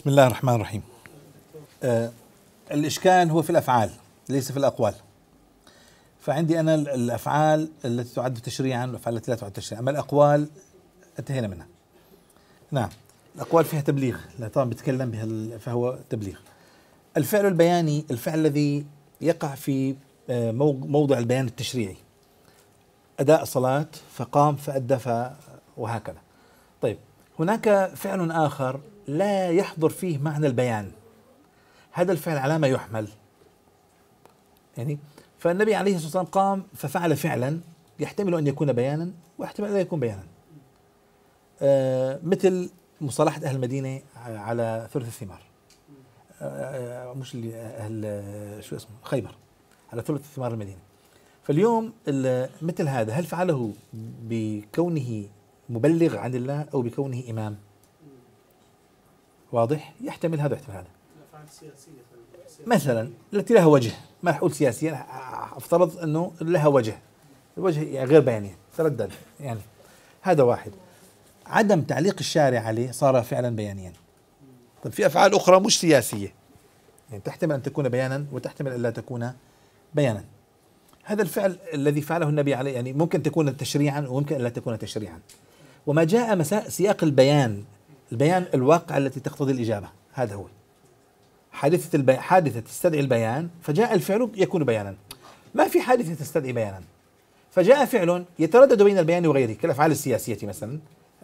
بسم الله الرحمن الرحيم آه الإشكال هو في الأفعال ليس في الأقوال فعندي أنا الأفعال التي تعد تشريعا والأفعال التي لا تعد تشريعا أما الأقوال انتهينا منها نعم الأقوال فيها تبليغ لا طبعا بيتكلم بها فهو تبليغ الفعل البياني الفعل الذي يقع في آه، موضع البيان التشريعي أداء صلاة فقام فأدى وهكذا طيب هناك فعل آخر لا يحضر فيه معنى البيان هذا الفعل على ما يحمل يعني فالنبي عليه الصلاة والسلام قام ففعل فعلا يحتمل أن يكون بيانا ويحتمل أن يكون بيانا آه مثل مصالحة أهل المدينة على ثلث الثمار آه, آه، مش أهل آه، شو اسمه خيبر على ثلث ثمار المدينة فاليوم مثل هذا هل فعله بكونه مبلغ عن الله أو بكونه إمام؟ واضح يحتمل هذا ويحتمل هذا مثلا التي لها وجه ما راح اقول سياسيا افترض انه لها وجه الوجه يعني غير بياني تردد يعني هذا واحد عدم تعليق الشارع عليه صار فعلا بيانيا طيب في افعال اخرى مش سياسيه يعني تحتمل ان تكون بيانا وتحتمل ان لا تكون بيانا هذا الفعل الذي فعله النبي عليه يعني ممكن تكون تشريعا وممكن لا تكون تشريعا وما جاء مساء سياق البيان البيان الواقع التي تقتضي الإجابة هذا هو حادثة البي... حادثة تستدعي البيان فجاء الفعل يكون بيانا ما في حادثة تستدعي بيانا فجاء فعل يتردد بين البيان وغيره كالأفعال السياسية مثلا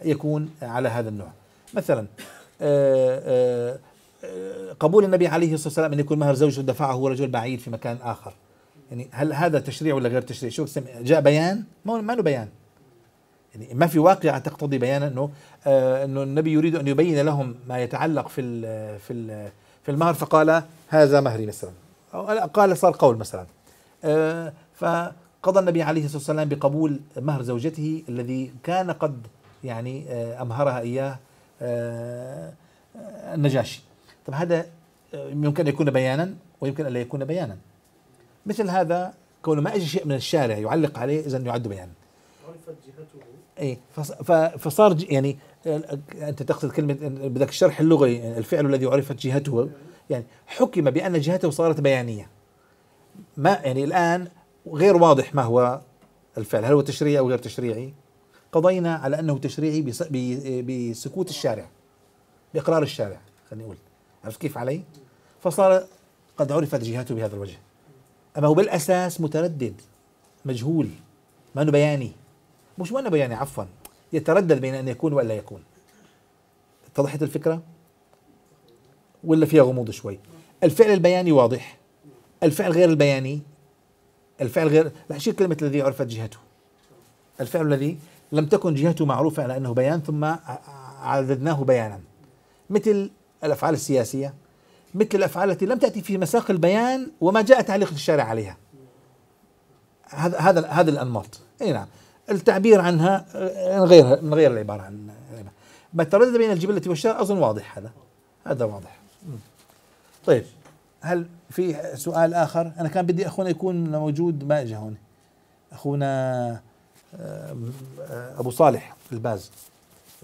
يكون على هذا النوع مثلا آه، آه، قبول النبي عليه الصلاة والسلام أن يكون مهر زوجه دفعه رجل بعيد في مكان آخر يعني هل هذا تشريع ولا غير تشريع شو جاء بيان ما ما له بيان يعني ما في واقعة تقتضي بيان انه آه انه النبي يريد ان يبين لهم ما يتعلق في ال في ال في المهر فقال هذا مهري مثلا او قال صار قول مثلا آه فقضى النبي عليه الصلاه والسلام بقبول مهر زوجته الذي كان قد يعني آه امهرها اياه آه النجاشي طب هذا آه، يمكن ان يكون بيانا ويمكن ان لا يكون بيانا مثل هذا كونه ما اجى شيء من الشارع يعلق عليه اذا يعد بيانا اي فصار يعني انت تقصد كلمه بدك الشرح اللغوي الفعل الذي عرفت جهته يعني حكم بان جهته صارت بيانيه ما يعني الان غير واضح ما هو الفعل هل هو تشريعي او غير تشريعي قضينا على انه تشريعي بسكوت الشارع باقرار الشارع خليني اقول عرفت كيف علي فصار قد عرفت جهته بهذا الوجه اما هو بالاساس متردد مجهول ما انه بياني مش معنى يعني عفوا يتردد بين أن يكون والا يكون اتضحت الفكرة؟ ولا فيها غموض شوي الفعل البياني واضح الفعل غير البياني الفعل غير رح أشير كلمة الذي عرفت جهته الفعل الذي لم تكن جهته معروفة على أنه بيان ثم عددناه بيانا مثل الأفعال السياسية مثل الأفعال التي لم تأتي في مساق البيان وما جاء تعليق الشارع عليها هذا هذا هذا الأنماط أي نعم التعبير عنها آه، غير من غير العباره عن ما تردد بين الجبله والشارع اظن واضح هذا هذا واضح طيب هل في سؤال اخر انا كان بدي اخونا يكون موجود ما اجى هون اخونا آه، ابو صالح الباز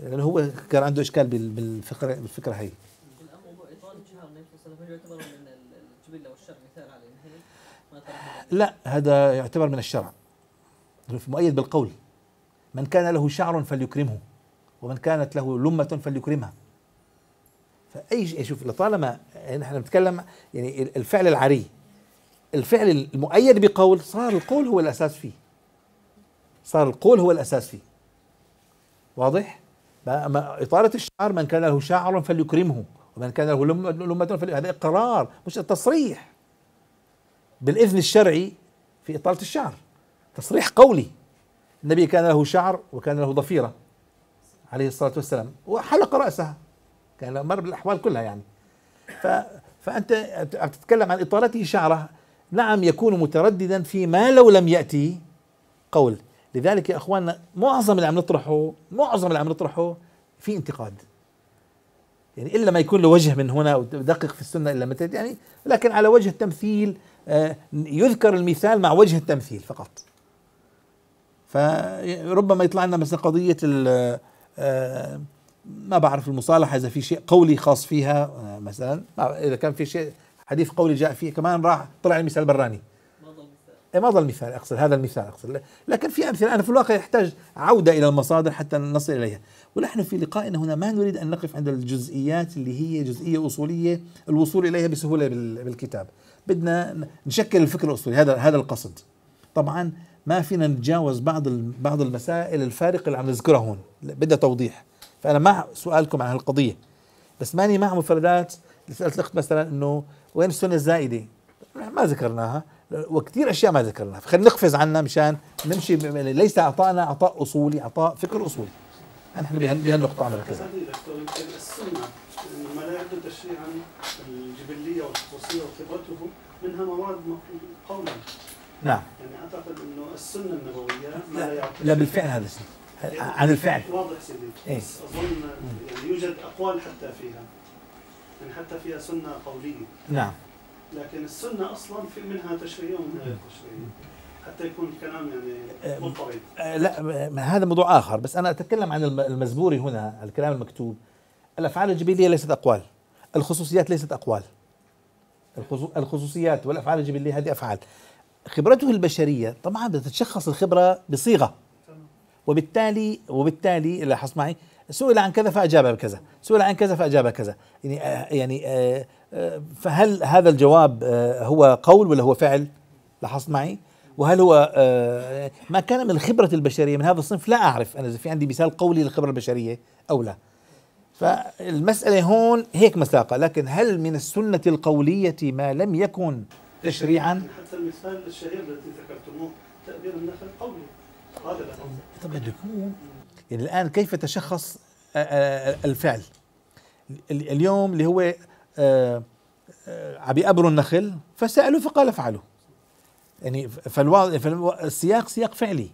لانه هو كان عنده اشكال بالفكره بالفكره هي لا هذا يعتبر من الشرع مؤيد بالقول من كان له شعر فليكرمه ومن كانت له لمة فليكرمها فأي شوف لطالما نحن بنتكلم يعني الفعل العري الفعل المؤيد بقول صار القول هو الأساس فيه صار القول هو الأساس فيه واضح؟ إطالة الشعر من كان له شعر فليكرمه ومن كان له لمة فليكرمه هذا إقرار مش التصريح بالإذن الشرعي في إطالة الشعر تصريح قولي النبي كان له شعر وكان له ضفيرة عليه الصلاة والسلام وحلق رأسها كان مر بالأحوال كلها يعني ف فأنت تتكلم عن إطالته شعره نعم يكون مترددا فيما لو لم يأتي قول لذلك يا اخواننا معظم اللي عم نطرحه معظم اللي عم نطرحه في انتقاد يعني الا ما يكون له وجه من هنا ودقق في السنه الا متى يعني لكن على وجه التمثيل آه، يذكر المثال مع وجه التمثيل فقط فربما يطلع لنا مثلا قضيه آه، ما بعرف المصالحه اذا في شيء قولي خاص فيها آه، مثلا اذا كان في شيء حديث قولي جاء فيه كمان راح طلع المثال براني إيه، ما ضل مثال اقصد هذا المثال اقصد لكن في امثله انا في الواقع يحتاج عوده الى المصادر حتى نصل اليها ونحن في لقائنا هنا ما نريد ان نقف عند الجزئيات اللي هي جزئيه اصوليه الوصول اليها بسهوله بالكتاب بدنا نشكل الفكر الاصولي هذا هذا القصد طبعا ما فينا نتجاوز بعض بعض المسائل الفارقه اللي عم نذكرها هون بدها توضيح فانا مع سؤالكم عن هالقضيه بس ماني مع مفردات سالت الاخت مثلا انه وين السنه الزائده؟ ما ذكرناها وكثير اشياء ما ذكرناها فخلينا نقفز عنها مشان نمشي يعني ليس اعطائنا اعطاء اصولي اعطاء فكر اصولي نحن بهالنقطه عم نركز السنه ما لا يعد تشريعا الجبليه والخصوصيه وخبرته منها مواد قولا نعم يعني اعتقد انه السنه النبويه لا, لا, لا بالفعل هذا يعني عن الفعل واضح سيدي إيه؟ بس اظن يعني يوجد اقوال حتى فيها يعني حتى فيها سنه قوليه نعم لكن السنه اصلا في منها تشريع ومنها غير حتى يكون الكلام يعني مضطرب أه لا هذا موضوع اخر بس انا اتكلم عن المزبوري هنا الكلام المكتوب الافعال الجبليه ليست اقوال الخصوصيات ليست اقوال الخصوصيات والافعال الجبليه هذه افعال خبرته البشريه طبعا بدها تتشخص الخبره بصيغه وبالتالي وبالتالي لاحظت معي سئل عن كذا فاجاب بكذا سئل عن كذا فاجاب كذا يعني آه، يعني آه، آه، فهل هذا الجواب هو قول ولا هو فعل لاحظت معي وهل هو ما كان من الخبرة البشرية من هذا الصنف لا أعرف أنا إذا في عندي مثال قولي للخبرة البشرية أو لا فالمسألة هون هيك مساقة لكن هل من السنة القولية ما لم يكن تشريعا حتى المثال الشهير الذي ذكرتموه تأبير النخل قولي هذا طب بده يكون يعني الان كيف تشخص الفعل اليوم اللي هو عم يقبروا النخل فسالوا فقال افعلوا يعني فالواضح فالسياق سياق فعلي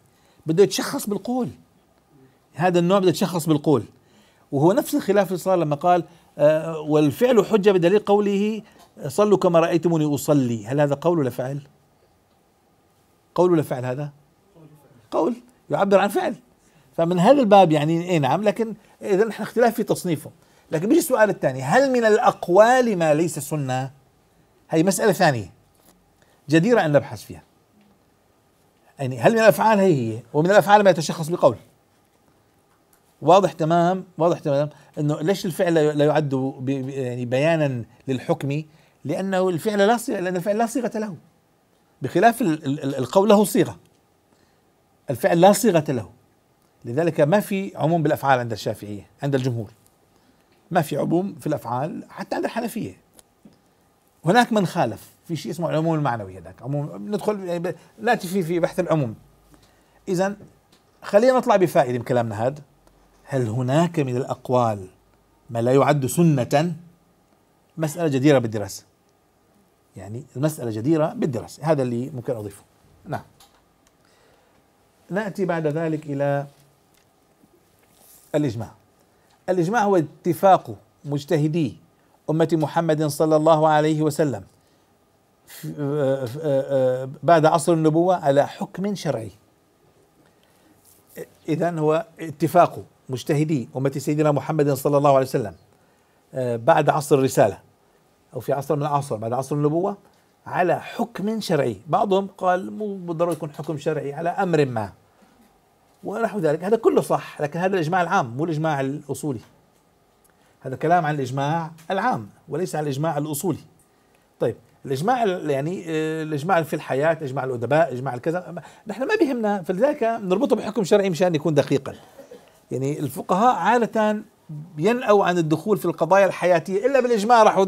بده يتشخص بالقول هذا النوع بده يتشخص بالقول وهو نفس الخلاف اللي صار لما قال والفعل حجه بدليل قوله صلوا كما رأيتموني أصلي هل هذا قول ولا فعل قول ولا فعل هذا قول يعبر عن فعل فمن هذا الباب يعني اي نعم لكن اذا نحن اختلاف في تصنيفه لكن بيجي السؤال الثاني هل من الاقوال ما ليس سنه؟ هي مساله ثانيه جديره ان نبحث فيها يعني هل من الافعال هي هي ومن الافعال ما يتشخص بقول واضح تمام واضح تمام انه ليش الفعل لا يعد يعني بيانا للحكم لأنه الفعل لا صيغة لأن الفعل لا صيغة له بخلاف القول له صيغة الفعل لا صيغة له لذلك ما في عموم بالأفعال عند الشافعية عند الجمهور ما في عموم في الأفعال حتى عند الحنفية هناك من خالف في شيء اسمه العموم المعنوي هذاك عموم ندخل ناتي في في بحث العموم اذا خلينا نطلع بفائده من كلامنا هذا هل هناك من الاقوال ما لا يعد سنه مساله جديره بالدراسه يعني المسألة جديرة بالدراسة هذا اللي ممكن أضيفه نعم نأتي بعد ذلك إلى الإجماع الإجماع هو اتفاق مجتهدي أمة محمد صلى الله عليه وسلم آه، آه، آه، بعد عصر النبوة على حكم شرعي إذا هو اتفاق مجتهدي أمة سيدنا محمد صلى الله عليه وسلم بعد عصر الرسالة او في عصر من الاعصار بعد عصر النبوه على حكم شرعي بعضهم قال مو بالضروره يكون حكم شرعي على امر ما ونحو ذلك هذا كله صح لكن هذا الاجماع العام مو الاجماع الاصولي هذا كلام عن الاجماع العام وليس عن الاجماع الاصولي طيب الاجماع يعني آه، الاجماع في الحياه اجماع الادباء اجماع الكذا نحن ما بيهمنا فلذلك نربطه بحكم شرعي مشان يكون دقيقا يعني الفقهاء عاده ينأوا عن الدخول في القضايا الحياتيه الا بالاجماع راحوا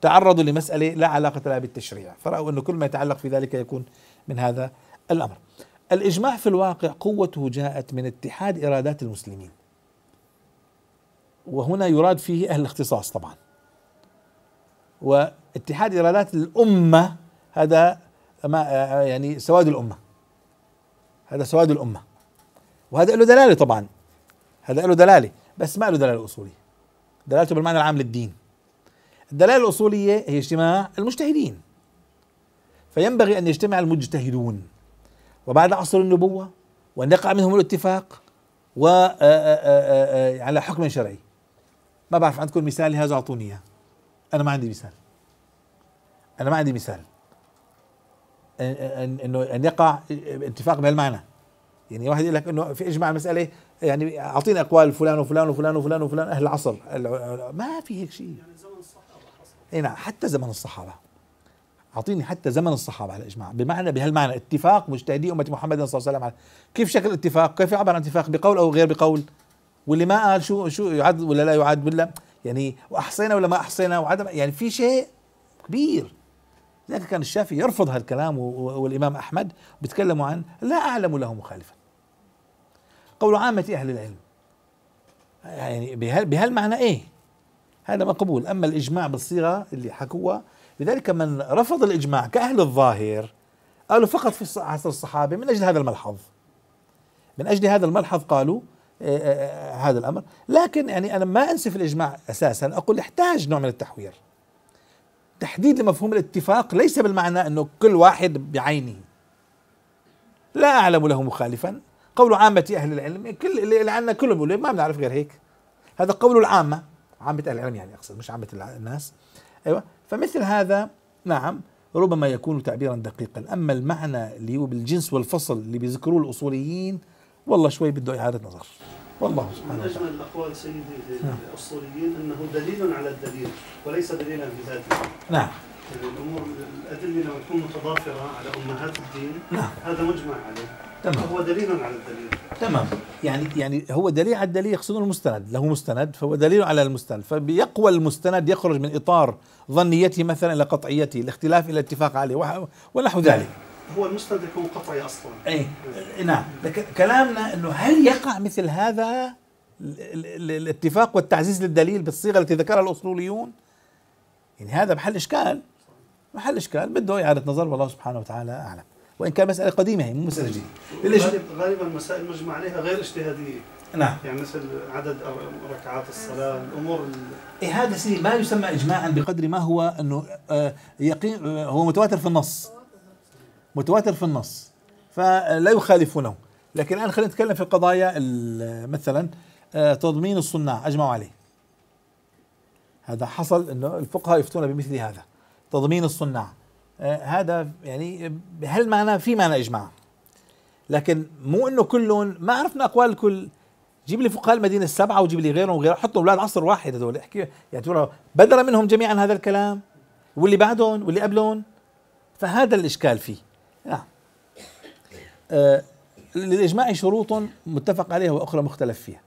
تعرضوا لمسألة لا علاقة لها بالتشريع فرأوا أنه كل ما يتعلق في ذلك يكون من هذا الأمر الإجماع في الواقع قوته جاءت من اتحاد إرادات المسلمين وهنا يراد فيه أهل الاختصاص طبعا واتحاد إرادات الأمة هذا ما يعني سواد الأمة هذا سواد الأمة وهذا له دلالة طبعا هذا له دلالة بس ما له دلالة أصولية دلالته بالمعنى العام للدين الدلالة الأصولية هي اجتماع المجتهدين فينبغي أن يجتمع المجتهدون وبعد عصر النبوة وأن يقع منهم الاتفاق و آه، آه، آه، على حكم شرعي ما بعرف عندكم مثال لهذا أعطوني إياه أنا ما عندي مثال أنا ما عندي مثال انه ان يقع اتفاق بهالمعنى يعني واحد يقول لك انه في اجماع المساله يعني اعطيني اقوال فلان وفلان وفلان وفلان وفلان اهل العصر ما في هيك شيء يعني زمن الصحابه اي نعم حتى زمن الصحابه اعطيني حتى زمن الصحابه على الاجماع بمعنى بهالمعنى اتفاق مجتهدي امه محمد صلى الله عليه وسلم كيف شكل الاتفاق كيف عبر عن اتفاق بقول او غير بقول واللي ما قال شو شو يعد ولا لا يعد ولا يعني واحصينا ولا ما احصينا وعدم يعني في شيء كبير لذلك كان الشافعي يرفض هالكلام والامام احمد بيتكلموا عن لا اعلم له مخالفا قول عامه اهل العلم يعني بهالمعنى ايه هذا مقبول أما الإجماع بالصيغة اللي حكوها لذلك من رفض الإجماع كأهل الظاهر قالوا فقط في عصر الصحابة من أجل هذا الملحظ من أجل هذا الملحظ قالوا آه، آه، آه، هذا الأمر لكن يعني أنا ما أنسف الإجماع أساسا أقول يحتاج نوع من التحوير تحديد لمفهوم الاتفاق ليس بالمعنى أنه كل واحد بعينه لا أعلم له مخالفا قول عامة أهل العلم كل اللي عندنا كلهم ما بنعرف غير هيك هذا قول العامة عامة الإعلام يعني أقصد مش عامة الناس أيوة فمثل هذا نعم ربما يكون تعبيرا دقيقا أما المعنى اللي هو بالجنس والفصل اللي بيذكروه الأصوليين والله شوي بده إعادة نظر والله سبحانه وتعالى من أجمل أقوال سيدي نعم. الأصوليين أنه دليل على الدليل وليس دليلا بذاته نعم يعني الأمور الأدلة لما تكون متضافرة على أمهات الدين نعم. هذا مجمع عليه تمام هو دليل على الدليل تمام يعني يعني هو دليل على الدليل يقصد المستند له مستند فهو دليل على المستند فبيقوى المستند يخرج من اطار ظنيته مثلا الى قطعيته الاختلاف الى اتفاق عليه ونحو نعم. ذلك هو المستند يكون قطعي اصلا اي نعم لكن كلامنا انه هل يقع مثل هذا الاتفاق والتعزيز للدليل بالصيغه التي ذكرها الاصوليون يعني هذا محل اشكال محل اشكال بده اعاده نظر والله سبحانه وتعالى اعلم وان كان مساله قديمه هي يعني مو مساله جديده غالبا مسائل مجمع عليها غير اجتهاديه نعم يعني مثل عدد ركعات الصلاه الامور إيه هذا سيدي ما يسمى اجماعا بقدر ما هو انه آه، يقين آه، هو متواتر في النص متواتر في النص فلا يخالفونه لكن الان خلينا نتكلم في القضايا مثلا آه، تضمين الصناع اجمعوا عليه هذا حصل انه الفقهاء يفتون بمثل هذا تضمين الصناع آه، هذا يعني هل معنى في معنى اجماع لكن مو انه كلهم ما عرفنا اقوال الكل جيب لي فقهاء المدينه السبعه وجيب لي غيرهم وغيرهم حطهم اولاد عصر واحد هذول احكي يعني بدر منهم جميعا هذا الكلام واللي بعدهم واللي قبلهم فهذا الاشكال فيه نعم آه للاجماع شروط متفق عليها واخرى مختلف فيها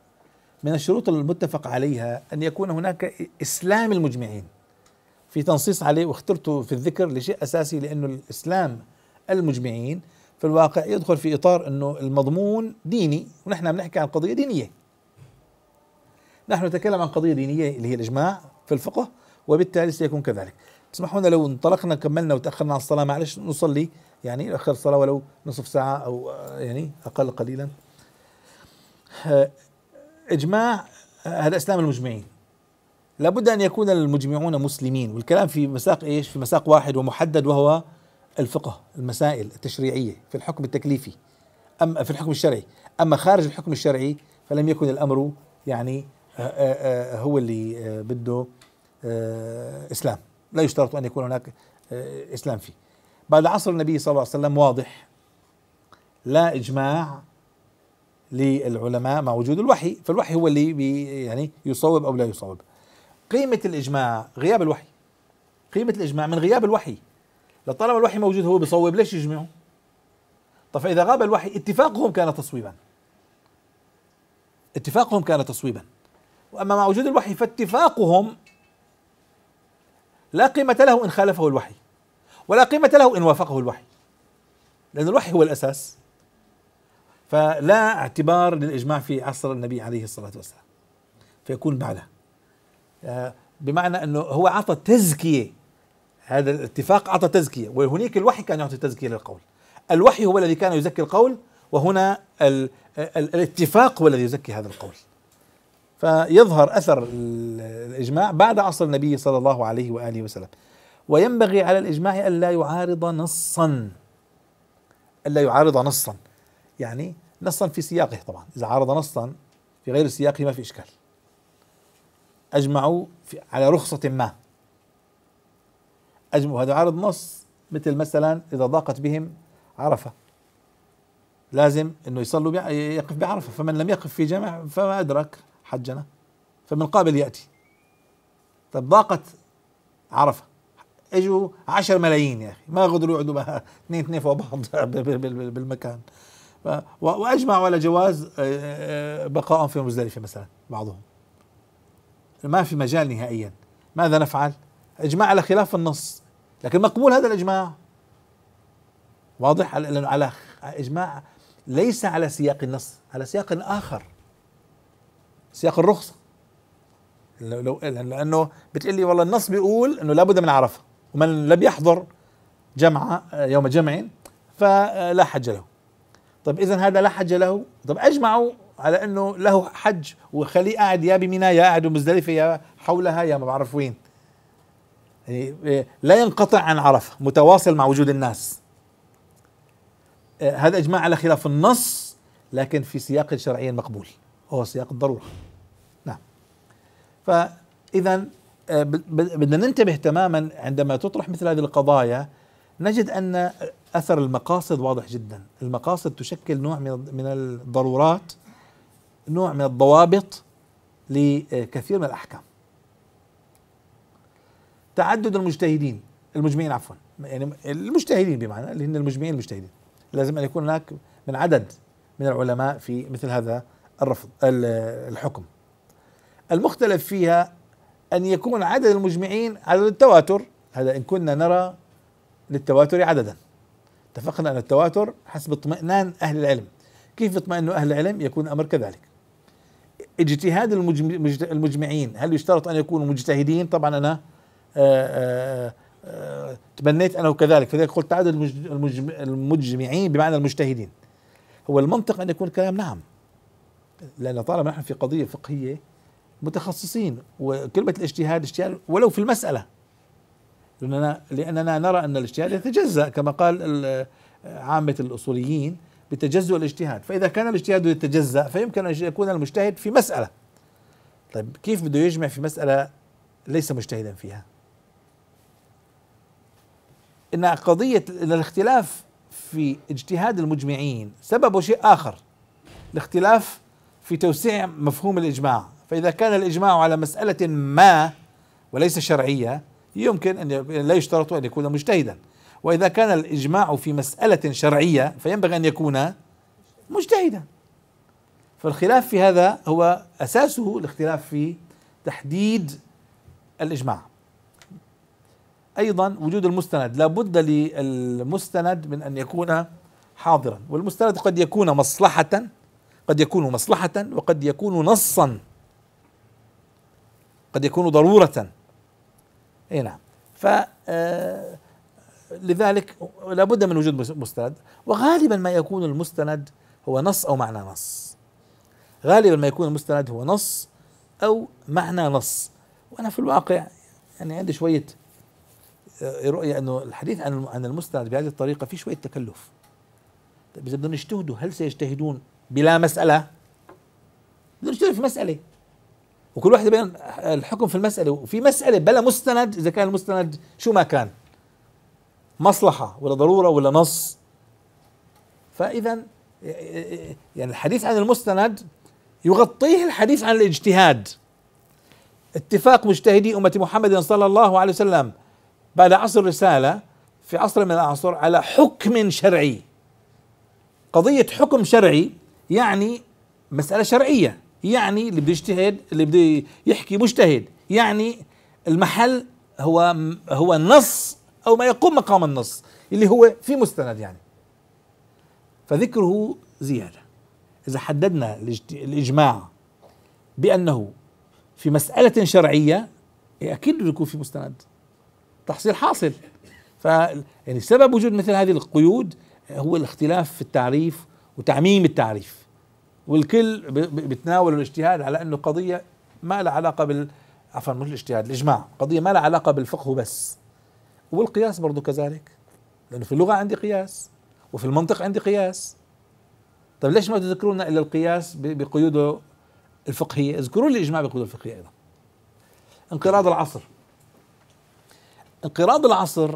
من الشروط المتفق عليها ان يكون هناك اسلام المجمعين في تنصيص عليه واخترته في الذكر لشيء اساسي لانه الاسلام المجمعين في الواقع يدخل في اطار انه المضمون ديني ونحن عم نحكي عن قضيه دينيه. نحن نتكلم عن قضيه دينيه اللي هي الاجماع في الفقه وبالتالي سيكون كذلك. اسمحوا لنا لو انطلقنا كملنا وتاخرنا عن الصلاه معلش نصلي يعني اخر الصلاه ولو نصف ساعه او يعني اقل قليلا. آه، اجماع آه، هذا اسلام المجمعين لابد أن يكون المجمعون مسلمين والكلام في مساق إيش في مساق واحد ومحدد وهو الفقه المسائل التشريعية في الحكم التكليفي أم في الحكم الشرعي أما خارج الحكم الشرعي فلم يكن الأمر يعني آه، آه، آه، هو اللي بده إسلام لا يشترط أن يكون هناك إسلام فيه بعد عصر النبي صلى الله عليه وسلم واضح لا إجماع للعلماء مع وجود الوحي فالوحي هو اللي يعني يصوب أو لا يصوب قيمة الإجماع غياب الوحي قيمة الإجماع من غياب الوحي لطالما الوحي موجود هو بيصوب ليش يجمعوا طب فإذا غاب الوحي اتفاقهم كان تصويبا اتفاقهم كان تصويبا وأما مع وجود الوحي فاتفاقهم لا قيمة له إن خالفه الوحي ولا قيمة له إن وافقه الوحي لأن الوحي هو الأساس فلا اعتبار للإجماع في عصر النبي عليه الصلاة والسلام فيكون بعده آه، بمعنى انه هو اعطى تزكيه هذا الاتفاق اعطى تزكيه وهناك الوحي كان يعطي تزكيه للقول الوحي هو الذي كان يزكي القول وهنا الـ الـ الاتفاق هو الذي يزكي هذا القول فيظهر اثر الاجماع بعد عصر النبي صلى الله عليه واله وسلم وينبغي على الاجماع الا يعارض نصا الا يعارض نصا يعني نصا في سياقه طبعا اذا عارض نصا في غير سياقه ما في اشكال اجمعوا على رخصه ما اجمعوا هذا عارض نص مثل مثلا اذا ضاقت بهم عرفه لازم انه يصلوا يقف بعرفه فمن لم يقف في جمع فما ادرك حجنا فمن قابل ياتي طب ضاقت عرفه اجوا 10 ملايين يا اخي ما قدروا يقعدوا بها اثنين اثنين فوق بعض بالمكان واجمعوا على جواز آه، آه، بقائهم في مزدلفه مثلا بعضهم ما في مجال نهائيا ماذا نفعل اجماع على خلاف النص لكن مقبول هذا الاجماع واضح على اجماع ليس على سياق النص على سياق اخر سياق الرخصه لو لانه بتقول لي والله النص بيقول انه لابد من عرفه ومن لم يحضر جمعه آه، يوم جمع فلا حج له طيب اذا هذا لا حج له طيب اجمعوا على انه له حج وخليه قاعد يا بمنى يا قاعد بمزدلفه يا حولها يا ما بعرف وين يعني إيه، لا ينقطع عن عرفه متواصل مع وجود الناس إيه، هذا اجماع على خلاف النص لكن في سياق شرعي مقبول وهو سياق الضروره نعم فاذا إيه، بدنا ننتبه تماما عندما تطرح مثل هذه القضايا نجد ان اثر المقاصد واضح جدا المقاصد تشكل نوع من من الضرورات نوع من الضوابط لكثير من الأحكام تعدد المجتهدين المجمعين عفوا يعني المجتهدين بمعنى اللي هن المجمعين المجتهدين لازم أن يكون هناك من عدد من العلماء في مثل هذا الرفض الحكم المختلف فيها أن يكون عدد المجمعين عدد التواتر هذا إن كنا نرى للتواتر عددا اتفقنا أن التواتر حسب اطمئنان أهل العلم كيف يطمئنوا أهل العلم يكون الأمر كذلك اجتهاد المجمعين هل يشترط أن يكونوا مجتهدين طبعا أنا تمنيت آه، آه، آه، تبنيت أنا وكذلك فلذلك قلت تعدد المجمعين بمعنى المجتهدين هو المنطق أن يكون الكلام نعم لأن طالما نحن في قضية فقهية متخصصين وكلمة الاجتهاد اجتهاد ولو في المسألة لأننا, لأننا نرى أن الاجتهاد يتجزأ كما قال عامة الأصوليين بتجزؤ الاجتهاد فإذا كان الاجتهاد يتجزأ فيمكن أن يكون المجتهد في مسألة طيب كيف بده يجمع في مسألة ليس مجتهدا فيها إن قضية الاختلاف في اجتهاد المجمعين سببه شيء آخر الاختلاف في توسيع مفهوم الإجماع فإذا كان الإجماع على مسألة ما وليس شرعية يمكن أن لا يشترط أن يكون مجتهدا وإذا كان الإجماع في مسألة شرعية فينبغي أن يكون مجتهدا فالخلاف في هذا هو أساسه الاختلاف في تحديد الإجماع أيضا وجود المستند لابد للمستند من أن يكون حاضرا والمستند قد يكون مصلحة قد يكون مصلحة وقد يكون نصا قد يكون ضرورة اي نعم ف آه، لذلك لابد من وجود مستند وغالبا ما يكون المستند هو نص او معنى نص غالبا ما يكون المستند هو نص او معنى نص وانا في الواقع يعني عندي شويه آه، رؤيه انه الحديث عن عن المستند بهذه الطريقه في شويه تكلف طيب اذا بدهم يجتهدوا هل سيجتهدون بلا مساله؟ بدهم يجتهدوا في مساله وكل واحد بين الحكم في المساله وفي مساله بلا مستند اذا كان المستند شو ما كان مصلحة ولا ضرورة ولا نص فإذا يعني الحديث عن المستند يغطيه الحديث عن الاجتهاد اتفاق مجتهدي أمة محمد صلى الله عليه وسلم بعد عصر رسالة في عصر من الأعصر على حكم شرعي قضية حكم شرعي يعني مسألة شرعية يعني اللي بده يجتهد اللي بده يحكي مجتهد يعني المحل هو هو نص أو ما يقوم مقام النص اللي هو في مستند يعني فذكره زيادة إذا حددنا الإجماع بأنه في مسألة شرعية إيه، أكيد بده يكون في مستند تحصيل حاصل ف يعني سبب وجود مثل هذه القيود هو الاختلاف في التعريف وتعميم التعريف والكل بتناول الاجتهاد على انه قضيه ما لها علاقه بال عفوا مش الاجتهاد الاجماع قضيه ما لها علاقه بالفقه بس والقياس برضو كذلك لأنه في اللغة عندي قياس وفي المنطق عندي قياس طيب ليش ما لنا إلا القياس بقيوده الفقهية اذكروا لي الإجماع بقيوده الفقهية أيضا انقراض العصر انقراض العصر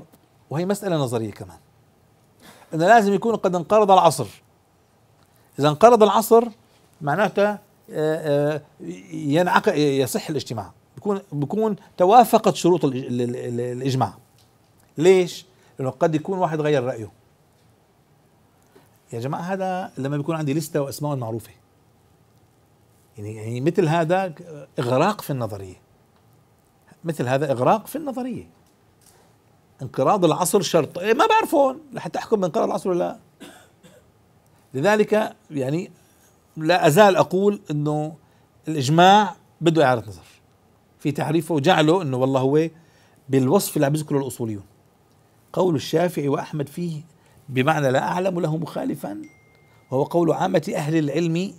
وهي مسألة نظرية كمان أنه لازم يكون قد انقرض العصر إذا انقرض العصر معناته آه، آه، ينعق يصح الاجتماع بكون بكون توافقت شروط الإجماع ليش؟ لأنه قد يكون واحد غير رأيه يا جماعة هذا لما بيكون عندي لستة وأسماء معروفة يعني يعني مثل هذا إغراق في النظرية مثل هذا إغراق في النظرية انقراض العصر شرط إيه ما بعرفون لحتى أحكم بانقراض العصر ولا لا لذلك يعني لا أزال أقول أنه الإجماع بده إعادة نظر في تعريفه وجعله أنه والله هو بالوصف اللي عم يذكره الأصوليون قول الشافعي وأحمد فيه بمعنى لا أعلم له مخالفا وهو قول عامة أهل العلم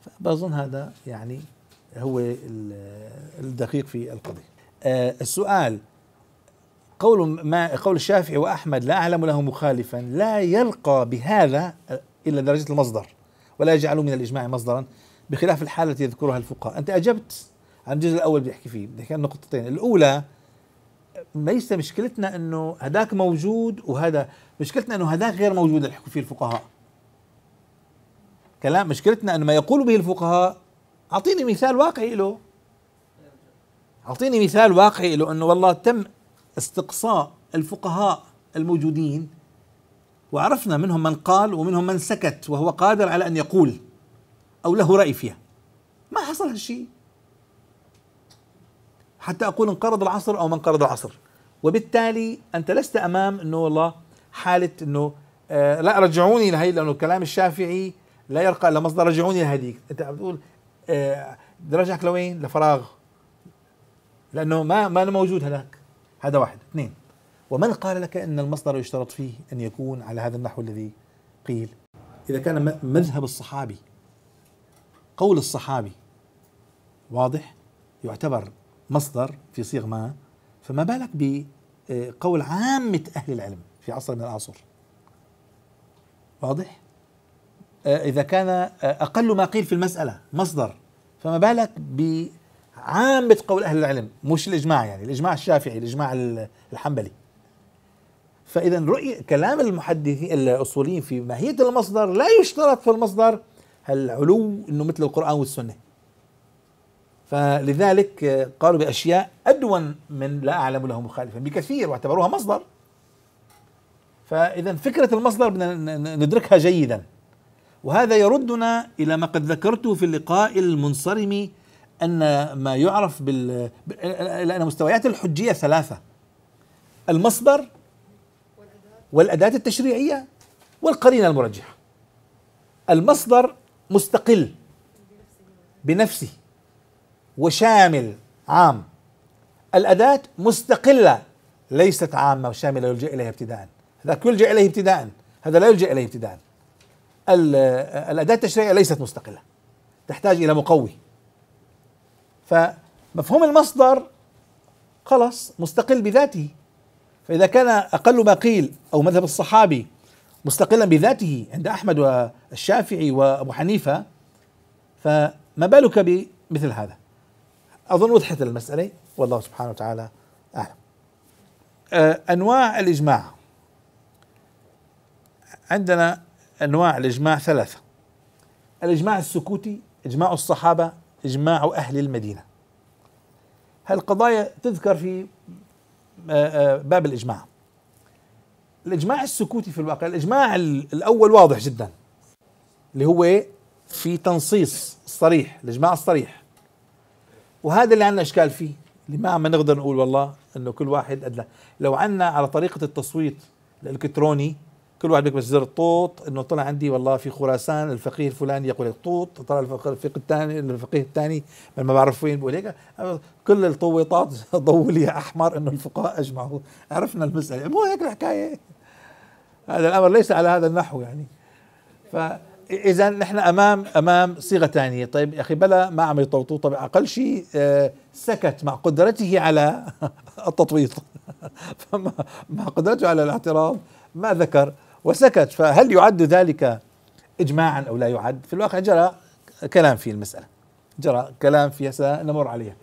فبظن هذا يعني هو الدقيق في القضية آه السؤال قول ما قول الشافعي وأحمد لا أعلم له مخالفا لا يرقى بهذا إلا درجة المصدر ولا يجعل من الإجماع مصدرا بخلاف الحالة التي يذكرها الفقهاء أنت أجبت عن الجزء الأول بيحكي فيه بيحكي عن نقطتين الأولى ليس مشكلتنا انه هذاك موجود وهذا مشكلتنا انه هذاك غير موجود اللي فيه الفقهاء كلام مشكلتنا انه ما يقول به الفقهاء اعطيني مثال واقعي له اعطيني مثال واقعي له انه والله تم استقصاء الفقهاء الموجودين وعرفنا منهم من قال ومنهم من سكت وهو قادر على ان يقول او له راي فيها ما حصل هالشيء حتى اقول انقرض العصر او ما انقرض العصر وبالتالي انت لست امام انه والله حاله انه آه، لا رجعوني لهي لانه كلام الشافعي لا يرقى الا مصدر رجعوني لهذيك انت عم تقول آه، رجعك لوين؟ لفراغ لانه ما ما موجود هذاك هذا واحد اثنين ومن قال لك ان المصدر يشترط فيه ان يكون على هذا النحو الذي قيل اذا كان مذهب الصحابي قول الصحابي واضح يعتبر مصدر في صيغ ما فما بالك بقول عامة أهل العلم في عصر من الأعصر واضح؟ إذا كان أقل ما قيل في المسألة مصدر فما بالك بعامة قول أهل العلم مش الإجماع يعني الإجماع الشافعي الإجماع الحنبلي فإذا رؤية كلام المحدثين الأصوليين في ماهية المصدر لا يشترط في المصدر العلو أنه مثل القرآن والسنة فلذلك آه، قالوا بأشياء أدون من لا أعلم له مخالفا بكثير واعتبروها مصدر فإذا فكرة المصدر ندركها جيدا وهذا يردنا إلى ما قد ذكرته في اللقاء المنصرم أن ما يعرف بال لأن مستويات الحجية ثلاثة المصدر والأداة التشريعية والقرينة المرجحة المصدر مستقل بنفسه وشامل عام الأداة مستقلة ليست عامة وشاملة يلجأ إليها ابتداء ذاك يلجأ إليه ابتداء هذا لا يلجأ إليه ابتداء الأداة التشريعية ليست مستقلة تحتاج إلى مقوي فمفهوم المصدر خلاص مستقل بذاته فإذا كان أقل ما قيل أو مذهب الصحابي مستقلا بذاته عند أحمد والشافعي وأبو حنيفة فما بالك بمثل هذا أظن وضحت المسألة والله سبحانه وتعالى أعلم آه، أنواع الإجماع عندنا أنواع الإجماع ثلاثة الإجماع السكوتي إجماع الصحابة إجماع أهل المدينة هالقضايا تذكر في آه، آه، باب الإجماع الإجماع السكوتي في الواقع الإجماع الأول واضح جدا اللي هو إيه؟ في تنصيص صريح الإجماع الصريح وهذا اللي عندنا اشكال فيه اللي ما عم نقدر نقول والله انه كل واحد ادلى لو عندنا على طريقه التصويت الالكتروني كل واحد بيكبس زر الطوط انه طلع عندي والله في خراسان الفقيه الفلاني يقول الطوط طلع الفقيه الثاني الفقيه الثاني ما بعرف وين بقول هيك كل الطويطات ضووا لي احمر انه الفقهاء اجمعوا عرفنا المساله مو هيك الحكايه هذا الامر ليس على هذا النحو يعني ف اذا نحن امام امام صيغه ثانيه طيب يا اخي بلا ما عم يطوطوا طبعا اقل شيء آه، سكت مع قدرته على التطويط مع قدرته على الاعتراض ما ذكر وسكت فهل يعد ذلك اجماعا او لا يعد في الواقع جرى كلام في المساله جرى كلام فيها سنمر عليها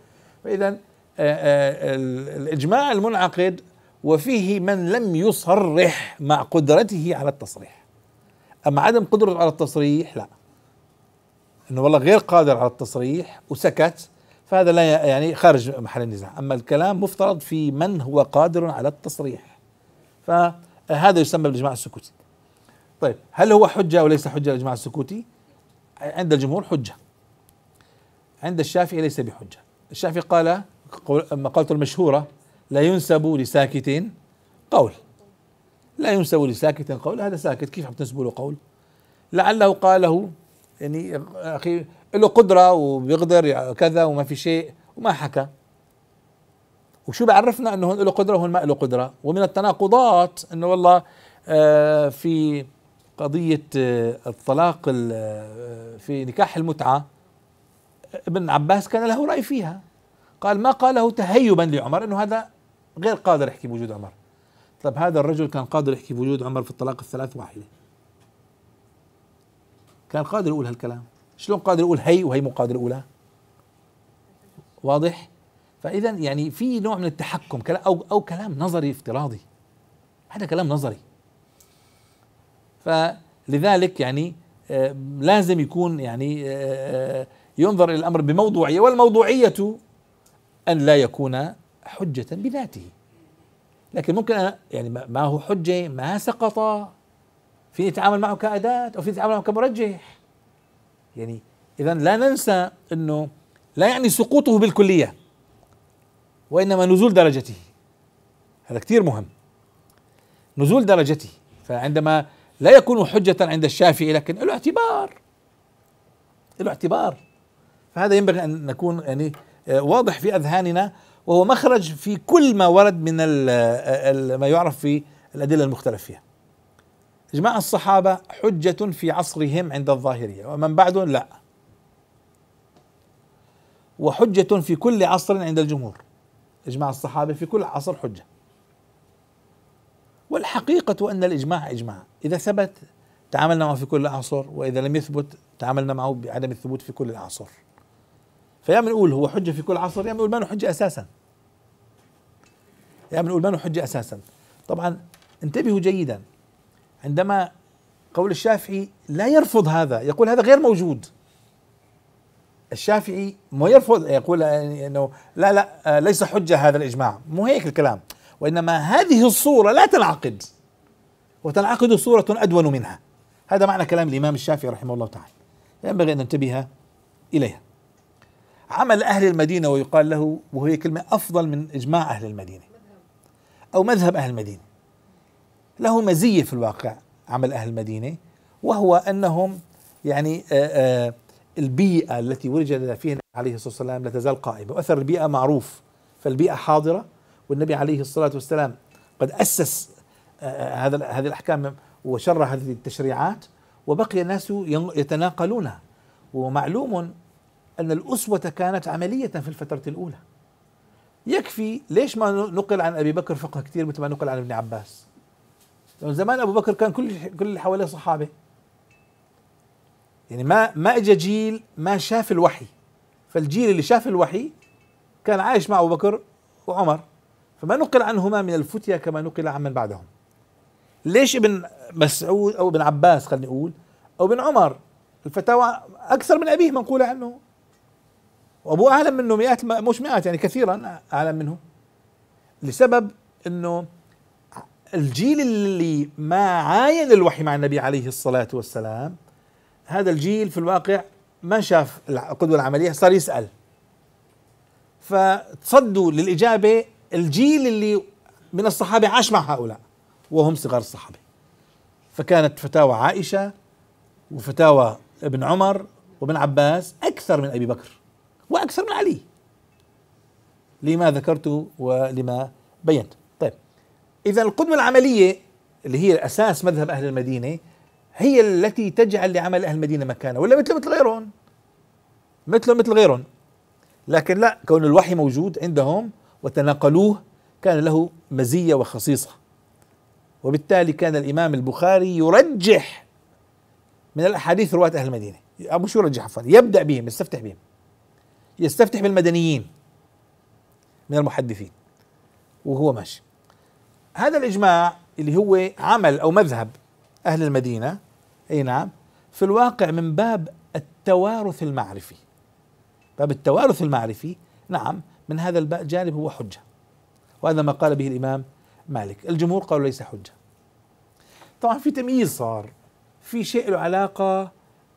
فاذا آه، آه، الاجماع المنعقد وفيه من لم يصرح مع قدرته على التصريح اما عدم قدرته على التصريح لا انه والله غير قادر على التصريح وسكت فهذا لا يعني خارج محل النزاع اما الكلام مفترض في من هو قادر على التصريح فهذا يسمى بالاجماع السكوتي طيب هل هو حجه او ليس حجه الاجماع السكوتي عند الجمهور حجه عند الشافعي ليس بحجه الشافعي قال مقالته المشهوره لا ينسب لساكت قول لا ينسب لساكت قول هذا ساكت كيف عم تنسبوا له قول لعله قاله يعني اخي له قدره وبيقدر كذا وما في شيء وما حكى وشو بعرفنا انه هون له قدره وهون ما له قدره ومن التناقضات انه والله آه، في قضيه آه، الطلاق آه، في نكاح المتعه ابن عباس كان له راي فيها قال ما قاله تهيبا لعمر انه هذا غير قادر يحكي بوجود عمر طيب هذا الرجل كان قادر يحكي بوجود عمر في الطلاق الثلاث واحدة كان قادر يقول هالكلام شلون قادر يقول هي وهي مو قادر يقولها واضح فاذا يعني في نوع من التحكم او او كلام نظري افتراضي هذا كلام نظري فلذلك يعني آه، لازم يكون يعني آه، آه، ينظر الى الامر بموضوعيه والموضوعيه ان لا يكون حجه بذاته لكن ممكن يعني ما هو حجه ما سقط فيني اتعامل معه كاداه او فيني اتعامل معه كمرجح يعني اذا لا ننسى انه لا يعني سقوطه بالكليه وانما نزول درجته هذا كثير مهم نزول درجته فعندما لا يكون حجة عند الشافعي لكن له اعتبار له اعتبار فهذا ينبغي أن نكون يعني آه، واضح في أذهاننا وهو مخرج في كل ما ورد من ال الـ ما يعرف في الأدلة المختلف فيها إجماع الصحابة حجة في عصرهم عند الظاهرية ومن بعدهم لا وحجة في كل عصر عند الجمهور إجماع الصحابة في كل عصر حجة والحقيقة أن الإجماع إجماع إذا ثبت تعاملنا معه في كل عصر وإذا لم يثبت تعاملنا معه بعدم الثبوت في كل العصر فيا بنقول هو حجه في كل عصر يا بنقول ما له حجه اساسا يا بنقول ما له حجه اساسا طبعا انتبهوا جيدا عندما قول الشافعي لا يرفض هذا يقول هذا غير موجود الشافعي ما يرفض يقول انه لا لا آه، ليس حجه هذا الاجماع مو هيك الكلام وانما هذه الصوره لا تنعقد وتنعقد صوره ادون منها هذا معنى كلام الامام الشافعي رحمه الله تعالى ينبغي ان ننتبه اليها عمل أهل المدينة ويقال له وهي كلمة أفضل من إجماع أهل المدينة أو مذهب أهل المدينة له مزية في الواقع عمل أهل المدينة وهو أنهم يعني آآ آه، آآ آه، البيئة التي ولد فيها النبي عليه الصلاة والسلام لا تزال قائمة وأثر البيئة معروف فالبيئة حاضرة والنبي عليه الصلاة والسلام قد أسس آه، هذا هذه الأحكام وشرع هذه التشريعات وبقي الناس يتناقلونها ومعلوم أن الأسوة كانت عملية في الفترة الأولى يكفي ليش ما نقل عن أبي بكر فقه كثير مثل ما نقل عن ابن عباس لأن زمان أبو بكر كان كل كل اللي حواليه صحابة يعني ما ما اجى جيل ما شاف الوحي فالجيل اللي شاف الوحي كان عايش مع ابو بكر وعمر فما نقل عنهما من الفتيا كما نقل عن من بعدهم ليش ابن مسعود او ابن عباس خلني اقول او ابن عمر الفتاوى اكثر من ابيه منقوله عنه وابوه اعلم منه مئات مش مئات يعني كثيرا اعلم منه لسبب انه الجيل اللي ما عاين الوحي مع النبي عليه الصلاه والسلام هذا الجيل في الواقع ما شاف القدوه العمليه صار يسال فتصدوا للاجابه الجيل اللي من الصحابه عاش مع هؤلاء وهم صغار الصحابه فكانت فتاوى عائشه وفتاوى ابن عمر وابن عباس اكثر من ابي بكر وأكثر من علي لما ذكرته ولما بينت طيب إذا القدوة العملية اللي هي أساس مذهب أهل المدينة هي التي تجعل لعمل أهل المدينة مكانة ولا مثل مثل غيرهم مثله مثل غيرهم لكن لا كون الوحي موجود عندهم وتناقلوه كان له مزية وخصيصة وبالتالي كان الإمام البخاري يرجح من الأحاديث رواة أهل المدينة أو شو يرجح عفوا يبدأ بهم يستفتح بهم يستفتح بالمدنيين من المحدثين وهو ماشي هذا الإجماع اللي هو عمل أو مذهب أهل المدينة أي نعم في الواقع من باب التوارث المعرفي باب التوارث المعرفي نعم من هذا الجانب هو حجة وهذا ما قال به الإمام مالك الجمهور قالوا ليس حجة طبعا في تمييز صار في شيء له علاقة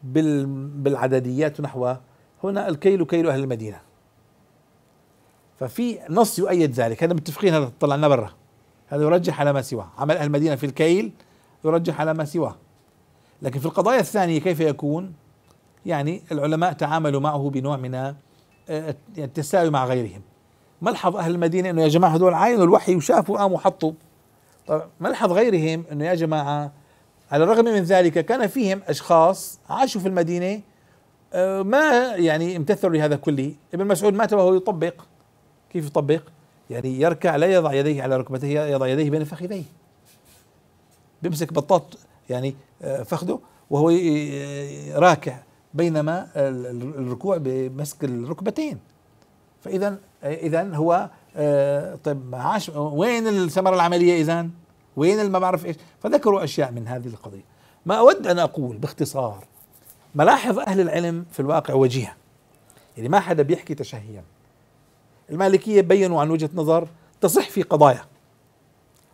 بالعدديات ونحو هنا الكيل كيل أهل المدينة ففي نص يؤيد ذلك هذا متفقين هذا طلعنا برا هذا يرجح على ما سواه عمل أهل المدينة في الكيل يرجح على ما سواه لكن في القضايا الثانية كيف يكون يعني العلماء تعاملوا معه بنوع من يعني التساوي مع غيرهم ملحظ أهل المدينة أنه يا جماعة هذول عاينوا الوحي وشافوا قاموا حطوا طيب ملحظ غيرهم أنه يا جماعة على الرغم من ذلك كان فيهم أشخاص عاشوا في المدينة آه، ما يعني امتثلوا لهذا كله ابن مسعود مات وهو يطبق كيف يطبق يعني يركع لا يضع يديه على ركبتيه يضع يديه بين فخذيه بيمسك بطاط يعني آه، فخذه وهو آه، راكع بينما الركوع بمسك الركبتين فاذا اذا هو طيب ما عاش وين الثمره العمليه اذا؟ وين ما بعرف ايش؟ فذكروا اشياء من هذه القضيه ما اود ان اقول باختصار ملاحظ أهل العلم في الواقع وجيهة يعني ما حدا بيحكي تشهيا المالكية بينوا عن وجهة نظر تصح في قضايا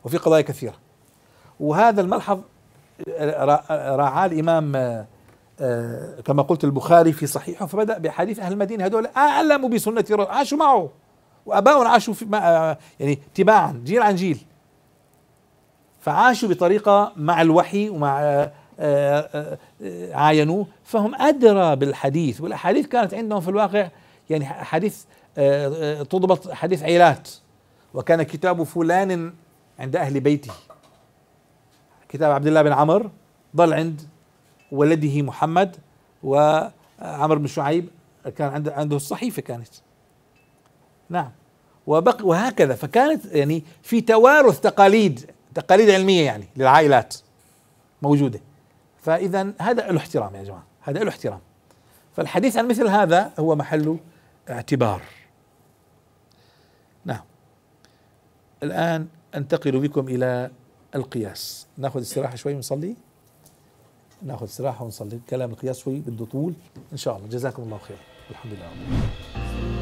وفي قضايا كثيرة وهذا الملحظ راعاه الإمام آه، آه، كما قلت البخاري في صحيحه فبدأ بحديث أهل المدينة هذول أعلموا بسنة عاشوا معه وأباؤهم عاشوا في آه، يعني تباعا جيل عن جيل فعاشوا بطريقة مع الوحي ومع عاينوه فهم أدرى بالحديث والأحاديث كانت عندهم في الواقع يعني حديث آه، آه، تضبط حديث عيلات وكان كتاب فلان عند أهل بيته كتاب عبد الله بن عمر ظل عند ولده محمد وعمر بن شعيب كان عنده عنده الصحيفة كانت نعم وبق وهكذا فكانت يعني في توارث تقاليد تقاليد علمية يعني للعائلات موجودة فاذا هذا الاحترام يا جماعه هذا الاحترام فالحديث عن مثل هذا هو محل اعتبار نعم الان انتقل بكم الى القياس ناخذ استراحه شوي ونصلي ناخذ استراحه ونصلي كلام القياس شوي بده طول ان شاء الله جزاكم الله خير الحمد لله